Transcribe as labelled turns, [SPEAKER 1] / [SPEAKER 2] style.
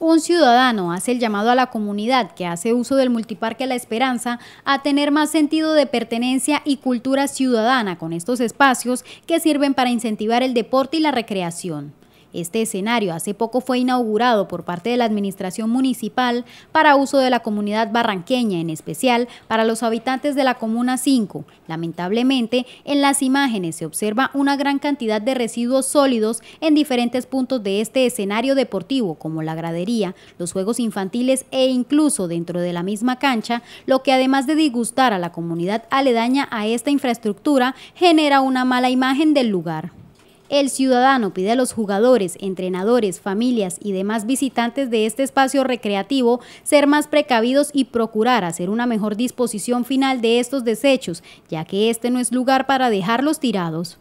[SPEAKER 1] Un ciudadano hace el llamado a la comunidad que hace uso del multiparque La Esperanza a tener más sentido de pertenencia y cultura ciudadana con estos espacios que sirven para incentivar el deporte y la recreación. Este escenario hace poco fue inaugurado por parte de la Administración Municipal para uso de la comunidad barranqueña, en especial para los habitantes de la Comuna 5. Lamentablemente, en las imágenes se observa una gran cantidad de residuos sólidos en diferentes puntos de este escenario deportivo, como la gradería, los juegos infantiles e incluso dentro de la misma cancha, lo que además de disgustar a la comunidad aledaña a esta infraestructura, genera una mala imagen del lugar. El ciudadano pide a los jugadores, entrenadores, familias y demás visitantes de este espacio recreativo ser más precavidos y procurar hacer una mejor disposición final de estos desechos, ya que este no es lugar para dejarlos tirados.